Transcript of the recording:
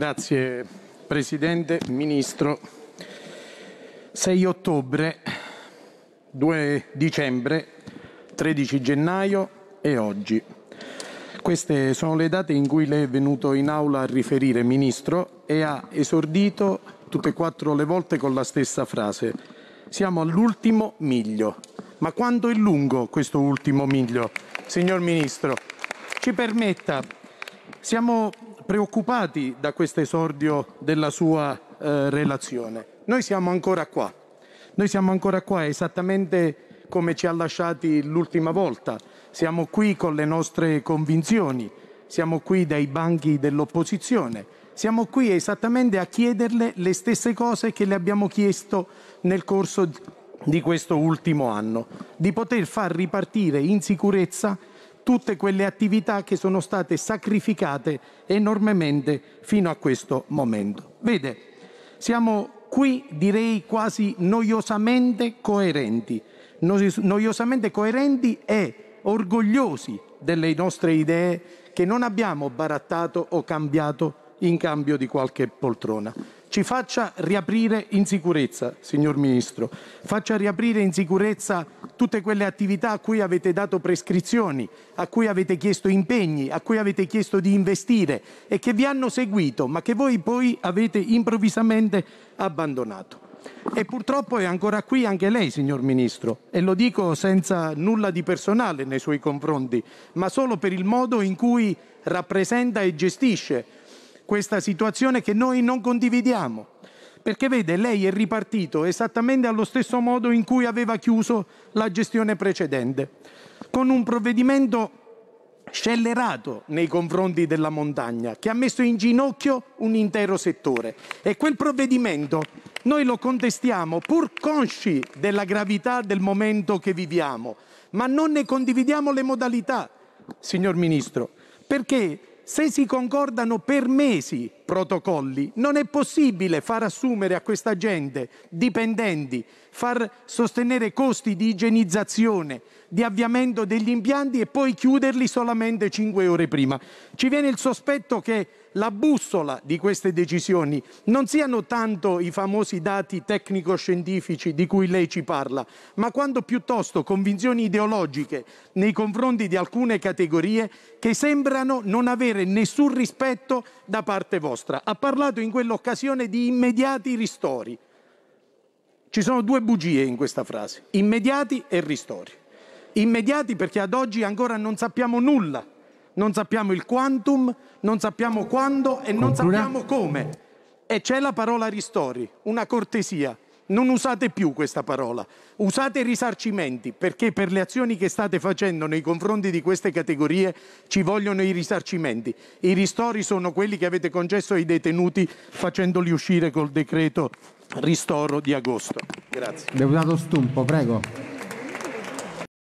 Grazie Presidente, Ministro. 6 ottobre, 2 dicembre, 13 gennaio e oggi. Queste sono le date in cui lei è venuto in aula a riferire, Ministro, e ha esordito tutte e quattro le volte con la stessa frase. Siamo all'ultimo miglio. Ma quanto è lungo questo ultimo miglio, signor Ministro? Ci permetta, siamo preoccupati da questo esordio della sua eh, relazione. Noi siamo ancora qua, noi siamo ancora qua esattamente come ci ha lasciati l'ultima volta, siamo qui con le nostre convinzioni, siamo qui dai banchi dell'opposizione, siamo qui esattamente a chiederle le stesse cose che le abbiamo chiesto nel corso di questo ultimo anno, di poter far ripartire in sicurezza tutte quelle attività che sono state sacrificate enormemente fino a questo momento. Vede, siamo qui direi quasi noiosamente coerenti, noiosamente coerenti e orgogliosi delle nostre idee che non abbiamo barattato o cambiato in cambio di qualche poltrona. Ci faccia riaprire in sicurezza, signor Ministro, faccia riaprire in sicurezza tutte quelle attività a cui avete dato prescrizioni, a cui avete chiesto impegni, a cui avete chiesto di investire e che vi hanno seguito, ma che voi poi avete improvvisamente abbandonato. E purtroppo è ancora qui anche lei, signor Ministro, e lo dico senza nulla di personale nei suoi confronti, ma solo per il modo in cui rappresenta e gestisce questa situazione che noi non condividiamo perché vede, lei è ripartito esattamente allo stesso modo in cui aveva chiuso la gestione precedente, con un provvedimento scellerato nei confronti della montagna, che ha messo in ginocchio un intero settore. E quel provvedimento noi lo contestiamo pur consci della gravità del momento che viviamo, ma non ne condividiamo le modalità, signor Ministro, perché se si concordano per mesi protocolli. Non è possibile far assumere a questa gente dipendenti, far sostenere costi di igienizzazione, di avviamento degli impianti e poi chiuderli solamente cinque ore prima. Ci viene il sospetto che la bussola di queste decisioni non siano tanto i famosi dati tecnico-scientifici di cui lei ci parla, ma quanto piuttosto convinzioni ideologiche nei confronti di alcune categorie che sembrano non avere nessun rispetto da parte vostra nostra ha parlato in quell'occasione di immediati ristori. Ci sono due bugie in questa frase, immediati e ristori. Immediati perché ad oggi ancora non sappiamo nulla, non sappiamo il quantum, non sappiamo quando e non Conclura. sappiamo come. E c'è la parola ristori, una cortesia non usate più questa parola, usate risarcimenti perché per le azioni che state facendo nei confronti di queste categorie ci vogliono i risarcimenti. I ristori sono quelli che avete concesso ai detenuti facendoli uscire col decreto ristoro di agosto. Grazie. Deputato Stumpo, prego.